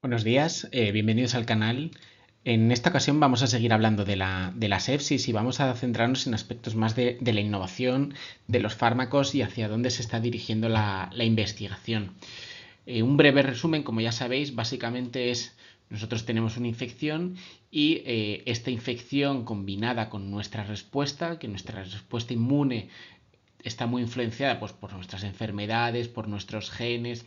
Buenos días, eh, bienvenidos al canal. En esta ocasión vamos a seguir hablando de la, sepsis y vamos a centrarnos en aspectos más de, la innovación, de los fármacos y hacia dónde se está dirigiendo la, investigación. Eh, un breve resumen, como ya sabéis, básicamente es nosotros tenemos una infección y eh, esta infección combinada con nuestra respuesta, que nuestra respuesta inmune está muy influenciada pues, por nuestras enfermedades, por nuestros genes,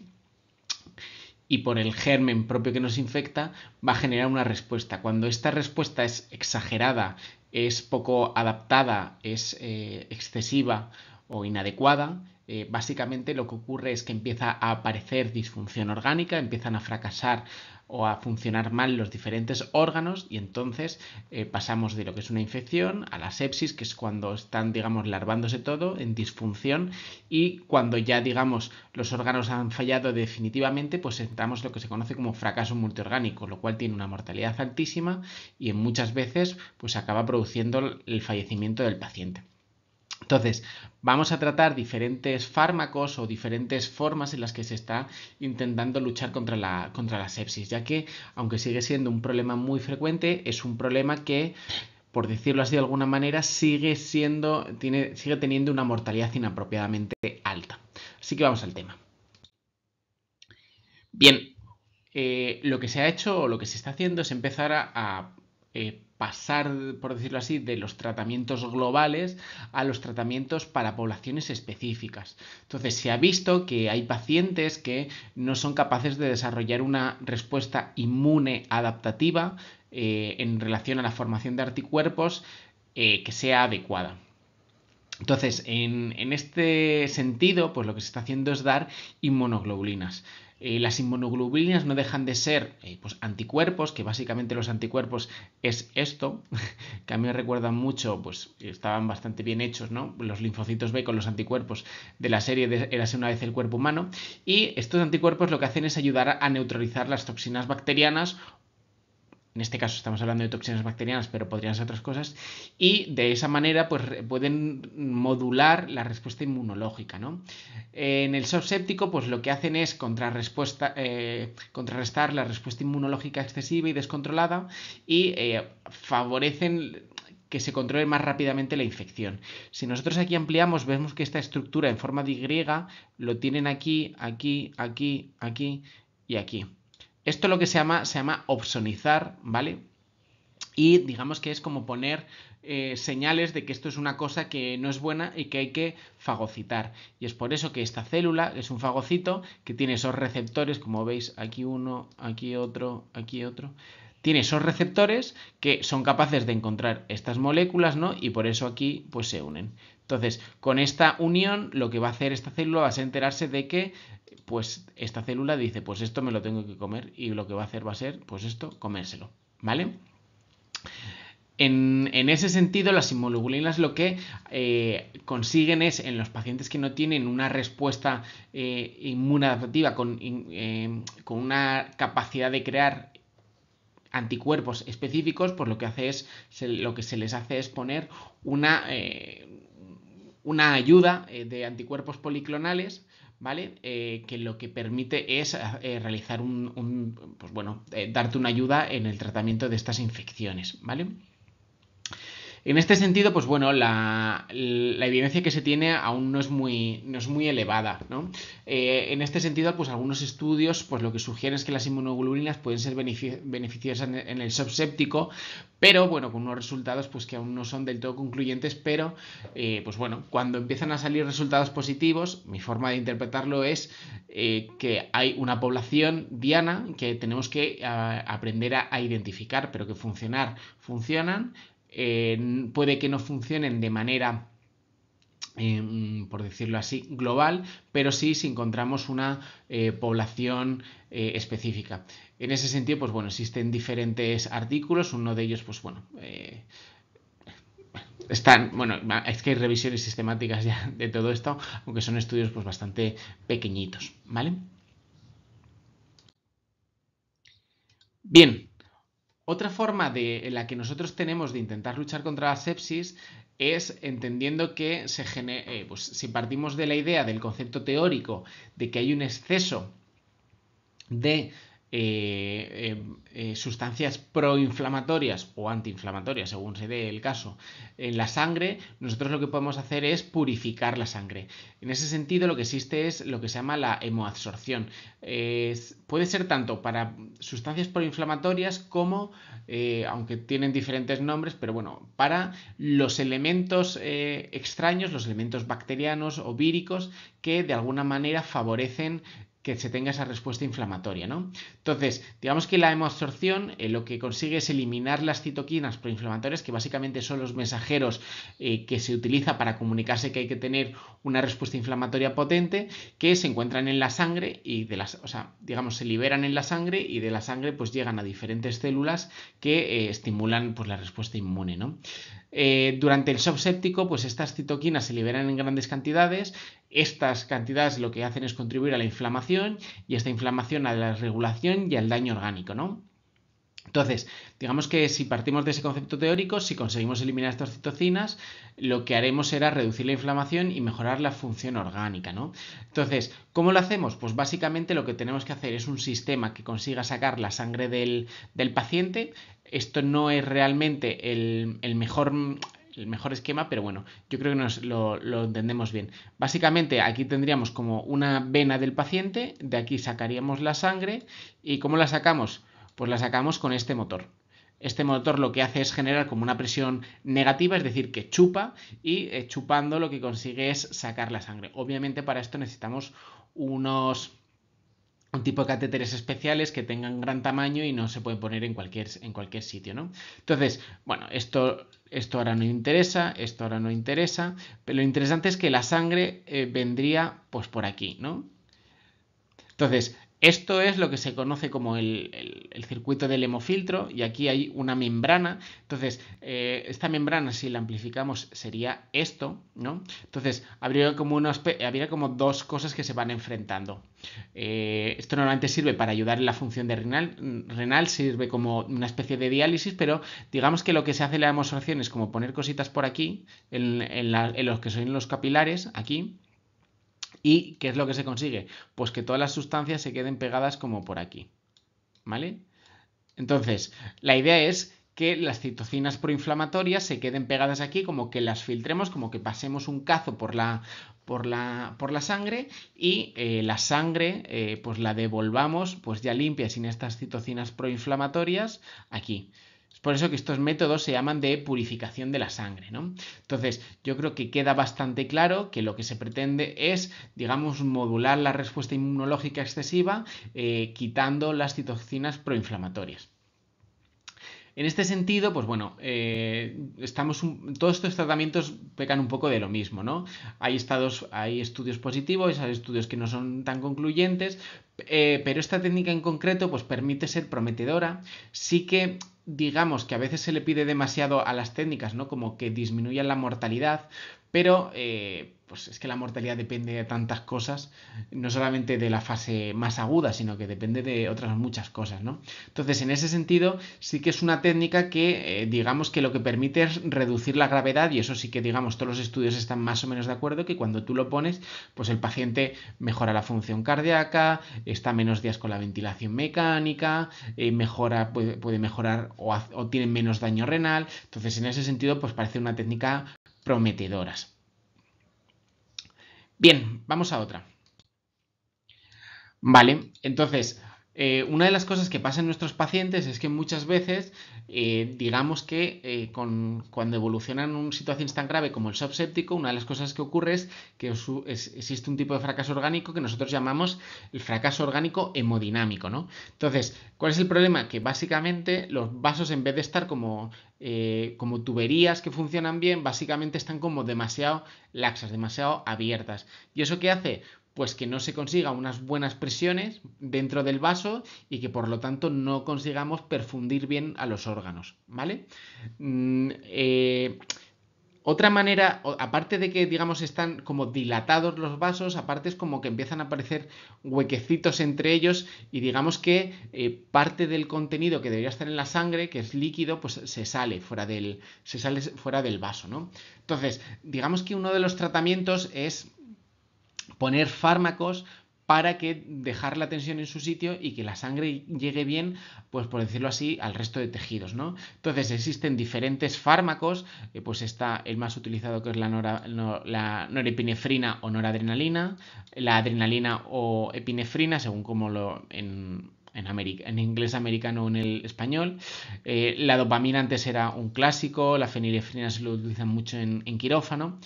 y por el germen propio que nos infecta va a generar una respuesta. Cuando esta respuesta es exagerada, es poco adaptada, es eh, excesiva o inadecuada, eh, básicamente lo que ocurre es que empieza a aparecer disfunción orgánica, empiezan a fracasar o a funcionar mal los diferentes órganos y entonces eh, pasamos de lo que es una infección a la sepsis, que es cuando están, digamos, larvándose todo en disfunción y cuando ya, digamos, los órganos han fallado definitivamente, pues entramos en lo que se conoce como fracaso multiorgánico, lo cual tiene una mortalidad altísima y en muchas veces pues acaba produciendo el fallecimiento del paciente. Entonces, vamos a tratar diferentes fármacos o diferentes formas en las que se está intentando luchar contra la, contra la sepsis, ya que, aunque sigue siendo un problema muy frecuente, es un problema que por decirlo así de alguna manera, sigue siendo, tiene, sigue teniendo una mortalidad inapropiadamente alta. Así que vamos al tema. Bien, eh, lo que se ha hecho o lo que se está haciendo es empezar a, eh, pasar, por decirlo así, de los tratamientos globales a los tratamientos para poblaciones específicas. Entonces, se ha visto que hay pacientes que no son capaces de desarrollar una respuesta inmune adaptativa eh, en relación a la formación de anticuerpos eh, que sea adecuada. Entonces, en, en, este sentido, pues lo que se está haciendo es dar inmunoglobulinas. Eh, las inmunoglobulinas no dejan de ser eh, pues, anticuerpos, que básicamente los anticuerpos es esto, que a mí me recuerdan mucho, pues estaban bastante bien hechos, ¿no? Los linfocitos B con los anticuerpos de la serie de Érase una vez el cuerpo humano. Y estos anticuerpos lo que hacen es ayudar a neutralizar las toxinas bacterianas en este caso estamos hablando de toxinas bacterianas, pero podrían ser otras cosas, y de esa manera pues, pueden modular la respuesta inmunológica. En el subséptico pues lo que hacen es eh, contrarrestar la respuesta inmunológica excesiva y descontrolada y eh, favorecen que se controle más rápidamente la infección. Si nosotros aquí ampliamos, vemos que esta estructura en forma de Y lo tienen aquí, aquí, aquí, aquí y aquí. Esto lo que se llama, se llama opsonizar, ¿vale? Y digamos que es como poner eh, señales de que esto es una cosa que no es buena y que hay que fagocitar. Y es por eso que esta célula es un fagocito que tiene esos receptores, como veis, aquí uno, aquí otro, aquí otro. Tiene esos receptores que son capaces de encontrar estas moléculas, ¿no? Y por eso aquí pues se unen. Entonces, con esta unión, lo que va a hacer esta célula va a ser enterarse de que, pues, esta célula dice, pues esto me lo tengo que comer, y lo que va a hacer va a ser, pues esto, comérselo, ¿vale? En, ese sentido, las inmunoglobulinas lo que eh, consiguen es, en los pacientes que no tienen una respuesta eh, inmunadaptativa em, con, una capacidad de crear anticuerpos específicos, pues lo que hace es, se, lo que se les hace es poner una, eh, una ayuda eh, de anticuerpos policlonales, ¿vale? Eh, que lo que permite es eh, realizar un, un, pues bueno, darte una ayuda en el tratamiento de estas infecciones, ¿vale? En este sentido, pues bueno, la, evidencia que se tiene aún no es muy, no es muy elevada, ¿no? Eh, en este sentido, pues algunos estudios, pues lo que sugieren es que las inmunoglobulinas pueden ser beneficiosas en el subséptico, pero bueno, con unos resultados pues que aún no son del todo concluyentes, pero eh, pues bueno, cuando empiezan a salir resultados positivos, mi forma de interpretarlo es eh, que hay una población diana que tenemos que ah, aprender a, a identificar, pero que funcionar funcionan, eh, puede que no funcionen de manera em, por decirlo así, global, pero sí si encontramos una eh, población eh, específica. En ese sentido, pues bueno, existen diferentes artículos, uno de ellos, pues bueno, están, bueno, es que hay revisiones sistemáticas ya de todo esto, aunque son estudios pues bastante pequeñitos, ¿vale? Bien, otra forma de la que nosotros tenemos de intentar luchar contra la sepsis es entendiendo que se eh, pues, si partimos de la idea, del concepto teórico, de que hay un exceso de eh, eh, eh, sustancias proinflamatorias o antiinflamatorias, según se dé el caso, en la sangre, nosotros lo que podemos hacer es purificar la sangre. En ese sentido, lo que existe es lo que se llama la hemoabsorción. puede ser tanto para sustancias proinflamatorias como, aunque tienen diferentes nombres, pero bueno, para los elementos extraños, los elementos bacterianos o víricos que de alguna manera favorecen que se tenga esa respuesta inflamatoria, ¿no? Entonces, digamos que la hemoabsorción eh, lo que consigue es eliminar las citoquinas proinflamatorias, que básicamente son los mensajeros eh, que se utiliza para comunicarse que hay que tener una respuesta inflamatoria potente, que se encuentran en la sangre y de las, o sea, digamos, se liberan en la sangre y de la sangre pues llegan a diferentes células que eh, estimulan pues la respuesta inmune, ¿no? durante el shock séptico, pues estas citoquinas se liberan en grandes cantidades, estas cantidades lo que hacen es contribuir a la inflamación y esta inflamación a la regulación y al daño orgánico, ¿no? Entonces, digamos que si partimos de ese concepto teórico, si conseguimos eliminar estas citocinas, lo que haremos será reducir la inflamación y mejorar la función orgánica, ¿no? Entonces, ¿cómo lo hacemos? Pues básicamente lo que tenemos que hacer es un sistema que consiga sacar la sangre del, paciente. Esto no es realmente el, el mejor el mejor esquema, pero bueno, yo creo que nos lo, entendemos bien. Básicamente aquí tendríamos como una vena del paciente, de aquí sacaríamos la sangre y ¿cómo la sacamos? Pues la sacamos con este motor. Este motor lo que hace es generar como una presión negativa, es decir, que chupa y eh, chupando lo que consigue es sacar la sangre. Obviamente para esto necesitamos unos un tipo de catéteres especiales que tengan gran tamaño y no se puede poner en cualquier, en cualquier sitio, ¿no? Entonces, bueno, esto, esto ahora no interesa, esto ahora no interesa, pero lo interesante es que la sangre eh, vendría pues por aquí, ¿no? Entonces, esto es lo que se conoce como el, circuito del hemofiltro y aquí hay una membrana. Entonces, eh, esta membrana si la amplificamos sería esto, ¿no? Entonces, habría como, como dos cosas que se van enfrentando. Eh, esto normalmente sirve para ayudar en la función de renal, renal, sirve como una especie de diálisis, pero digamos que lo que se hace en la demostración es como poner cositas por aquí, en, en los que son los capilares, aquí, ¿Y qué es lo que se consigue? Pues que todas las sustancias se queden pegadas como por aquí. ¿Vale? Entonces, la idea es que las citocinas proinflamatorias se queden pegadas aquí, como que las filtremos, como que pasemos un cazo por la, por la, por la sangre y eh, la sangre eh, pues la devolvamos pues ya limpia sin estas citocinas proinflamatorias aquí por eso que estos métodos se llaman de purificación de la sangre, Entonces, yo creo que queda bastante claro que lo que se pretende es, digamos, modular la respuesta inmunológica excesiva, eh, quitando las citocinas proinflamatorias. En este sentido, pues bueno, eh, estamos todos estos tratamientos pecan un poco de lo mismo, ¿no? Hay, estados, hay estudios positivos, hay estudios que no son tan concluyentes, eh, pero esta técnica en concreto pues permite ser prometedora. Sí que digamos que a veces se le pide demasiado a las técnicas, ¿no? Como que disminuyan la mortalidad, pero eh, pues es que la mortalidad depende de tantas cosas, no solamente de la fase más aguda, sino que depende de otras muchas cosas, ¿no? Entonces, en ese sentido, sí que es una técnica que, eh, digamos que lo que permite es reducir la gravedad, y eso sí que, digamos, todos los estudios están más o menos de acuerdo, que cuando tú lo pones, pues el paciente mejora la función cardíaca, está menos días con la ventilación mecánica, eh, mejora, puede, mejorar o, o tiene menos daño renal, entonces, en ese sentido, pues parece una técnica prometedoras. Bien, vamos a otra. Vale, entonces, eh, una de las cosas que pasa en nuestros pacientes es que muchas veces, eh, digamos que eh, cuando evolucionan una situación tan grave como el subséptico, una de las cosas que ocurre es que existe un tipo de fracaso orgánico que nosotros llamamos el fracaso orgánico hemodinámico. ¿no? Entonces, ¿cuál es el problema? Que básicamente los vasos, en vez de estar como eh, como tuberías que funcionan bien, básicamente están como demasiado laxas, demasiado abiertas. ¿Y eso qué hace? Pues que no se consiga unas buenas presiones dentro del vaso y que por lo tanto no consigamos perfundir bien a los órganos, ¿vale? Mm, eh, otra manera, aparte de que, digamos, están como dilatados los vasos, aparte es como que empiezan a aparecer huequecitos entre ellos y digamos que eh, parte del contenido que debería estar en la sangre, que es líquido, pues se sale fuera del, se sale fuera del vaso, ¿no? Entonces, digamos que uno de los tratamientos es poner fármacos para que dejar la tensión en su sitio y que la sangre llegue bien, pues por decirlo así, al resto de tejidos, ¿no? Entonces existen diferentes fármacos, eh, pues está el más utilizado que es la, la norepinefrina o noradrenalina, la adrenalina o epinefrina, según como lo en, inglés americano o en el español. Eh, la dopamina antes era un clásico, la fenilefrina se lo utilizan mucho en, quirófano.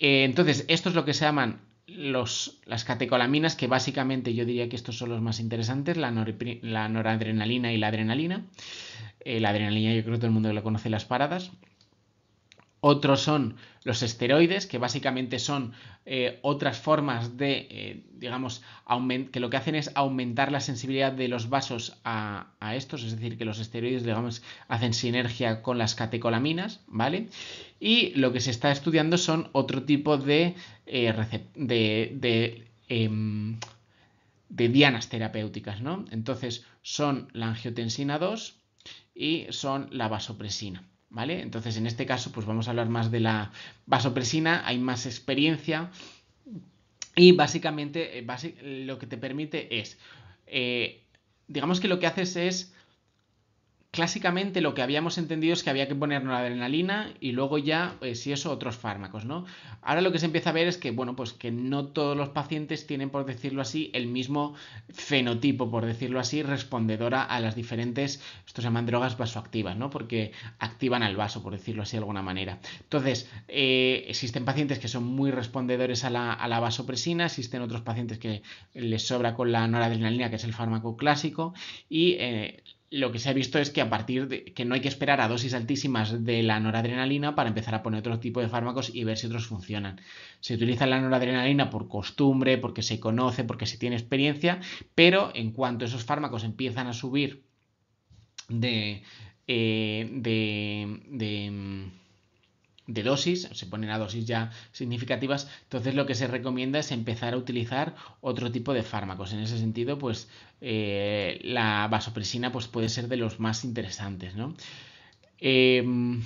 Eh, entonces, esto es lo que se llaman los, las catecolaminas, que básicamente yo diría que estos son los más interesantes, la, noradrenalina y la adrenalina. Eh, la adrenalina yo creo que todo el mundo la conoce las paradas. Otros son los esteroides, que básicamente son eh, otras formas de, eh, digamos, que lo que hacen es aumentar la sensibilidad de los vasos a, estos, es decir, que los esteroides, digamos, hacen sinergia con las catecolaminas, ¿vale? Y lo que se está estudiando son otro tipo de, eh, em, de dianas terapéuticas, ¿no? Entonces son la angiotensina 2 y son la vasopresina. ¿vale? Entonces, en este caso, pues vamos a hablar más de la vasopresina, hay más experiencia y básicamente eh, lo que te permite es, eh, digamos que lo que haces es clásicamente lo que habíamos entendido es que había que ponernos adrenalina y luego ya, eh, si eso, otros fármacos, ¿no? Ahora lo que se empieza a ver es que, bueno, pues que no todos los pacientes tienen, por decirlo así, el mismo fenotipo, por decirlo así, respondedora a las diferentes, esto se llaman drogas vasoactivas, ¿no? Porque activan al vaso, por decirlo así de alguna manera. Entonces, eh, existen pacientes que son muy respondedores a la, vasopresina, existen otros pacientes que les sobra con la noradrenalina, que es el fármaco clásico, y... Eh, lo que se ha visto es que a partir de que no hay que esperar a dosis altísimas de la noradrenalina para empezar a poner otro tipo de fármacos y ver si otros funcionan. Se utiliza la noradrenalina por costumbre, porque se conoce, porque se tiene experiencia, pero en cuanto esos fármacos empiezan a subir de, eh, de, de, de dosis, se ponen a dosis ya significativas, entonces lo que se recomienda es empezar a utilizar otro tipo de fármacos. En ese sentido, pues eh, la vasopresina pues, puede ser de los más interesantes, ¿no? Em,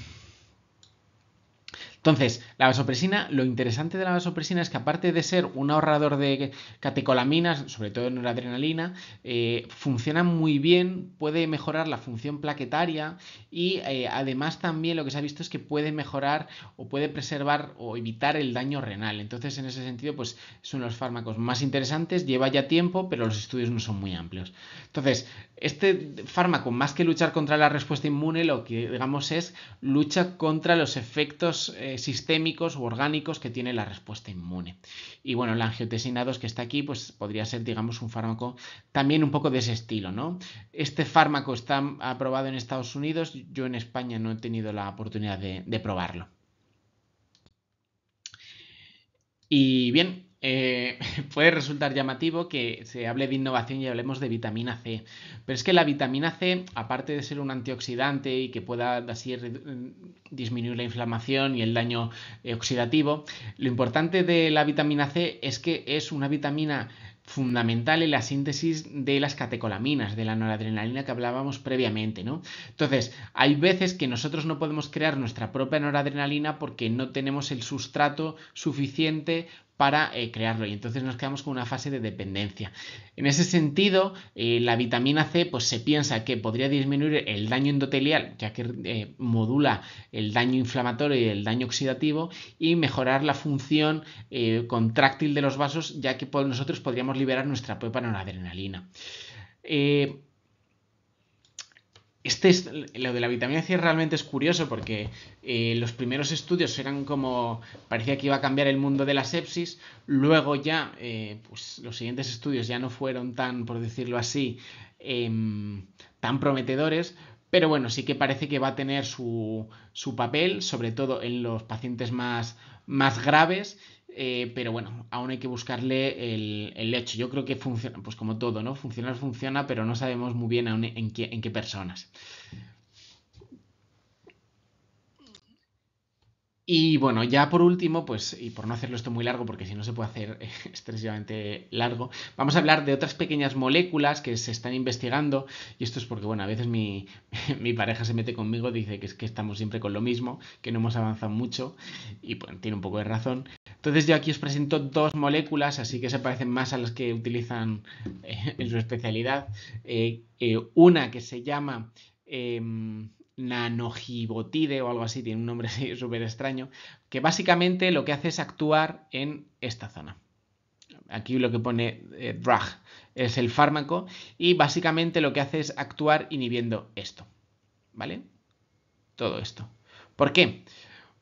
entonces, la vasopresina, lo interesante de la vasopresina es que aparte de ser un ahorrador de catecolaminas, sobre todo en la adrenalina, eh, funciona muy bien, puede mejorar la función plaquetaria y eh, además también lo que se ha visto es que puede mejorar o puede preservar o evitar el daño renal. Entonces, en ese sentido, pues son los fármacos más interesantes, lleva ya tiempo, pero los estudios no son muy amplios. Entonces, este fármaco, más que luchar contra la respuesta inmune, lo que digamos es lucha contra los efectos eh, eh, sistémicos o orgánicos que tiene la respuesta inmune. Y bueno, el angiotensina 2 que está aquí, pues podría ser, digamos, un fármaco también un poco de ese estilo, ¿no? Este fármaco está aprobado en Estados Unidos, yo en España no he tenido la oportunidad de probarlo. Y bien, eh, puede resultar llamativo que se hable de innovación y hablemos de vitamina C. Pero es que la vitamina C, aparte de ser un antioxidante y que pueda así mm, disminuir la inflamación y el daño eh, oxidativo, lo importante de la vitamina C es que es una vitamina fundamental en la síntesis de las catecolaminas, de la noradrenalina que hablábamos previamente, ¿no? Entonces, hay veces que nosotros no podemos crear nuestra propia noradrenalina porque no tenemos el sustrato suficiente para eh, crearlo y entonces nos quedamos con una fase de dependencia. En ese sentido, eh, la vitamina C pues, se piensa que podría disminuir el daño endotelial, ya que eh, modula el daño inflamatorio y el daño oxidativo, y mejorar la función contráctil de los vasos, ya que nosotros podríamos liberar nuestra propia noradrenalina. Este lo de la vitamina C realmente es curioso porque eh, los primeros estudios eran como parecía que iba a cambiar el mundo de la sepsis, luego ya eh, pues los siguientes estudios ya no fueron tan, por decirlo así, em, tan prometedores, pero bueno, sí que parece que va a tener su, papel, sobre todo en los pacientes más, más graves eh, pero bueno, aún hay que buscarle el, el, hecho. Yo creo que funciona, pues como todo, ¿no? funciona funciona, pero no sabemos muy bien en, qué, personas. Y bueno, ya por último, pues, y por no hacerlo esto muy largo, porque si no se puede hacer excesivamente largo, vamos a hablar de otras pequeñas moléculas que se están investigando. Y esto es porque, bueno, a veces mi, pareja se mete conmigo, dice que es que estamos siempre con lo mismo, que no hemos avanzado mucho, y tiene un poco de razón. Entonces yo aquí os presento dos moléculas, así que se parecen más a las que utilizan eh, en su especialidad. Eh, eh, una que se llama em, nanogibotide o algo así, tiene un nombre súper extraño, que básicamente lo que hace es actuar en esta zona. Aquí lo que pone drug es el fármaco y básicamente lo que hace es actuar inhibiendo esto. ¿Vale? Todo esto. ¿Por qué?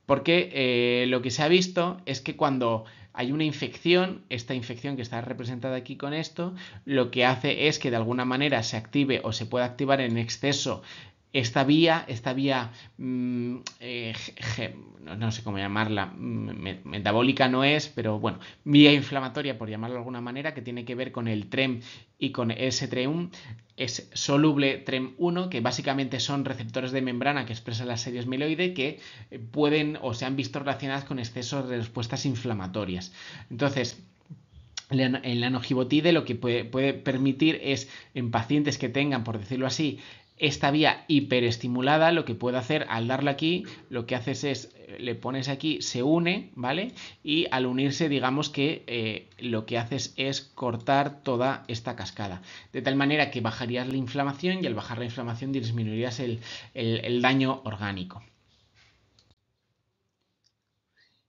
Porque eh, lo que se ha visto es que cuando hay una infección, esta infección que está representada aquí con esto, lo que hace es que de alguna manera se active o se pueda activar en exceso esta vía, esta vía, mm, eh, no, sé cómo llamarla, mm, metabólica no es, pero bueno, vía inflamatoria, por llamarlo de alguna manera, que tiene que ver con el TREM y con s TREM es soluble TREM1, que básicamente son receptores de membrana que expresan las series mieloide que pueden o se han visto relacionadas con excesos de respuestas inflamatorias. Entonces, el anogibotide lo que puede permitir es en pacientes que tengan, por decirlo así, esta vía hiperestimulada lo que puede hacer al darle aquí, lo que haces es, eh, le pones aquí, se une, ¿vale? Y al unirse, digamos que eh, lo que haces es cortar toda esta cascada. De tal manera que bajarías la inflamación y al bajar la inflamación disminuirías el, daño orgánico.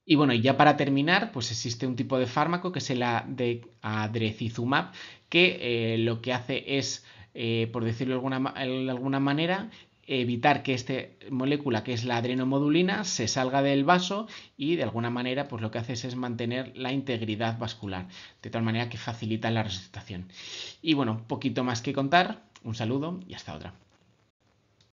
Y bueno, ya para terminar, pues existe un tipo de fármaco que es el de adrecizumab, que eh, lo que hace es eh, por decirlo de alguna, alguna manera, evitar que esta molécula, que es la adrenomodulina, se salga del vaso y de alguna manera pues lo que haces es mantener la integridad vascular, de tal manera que facilita la resucitación. Y bueno, poquito más que contar, un saludo y hasta otra.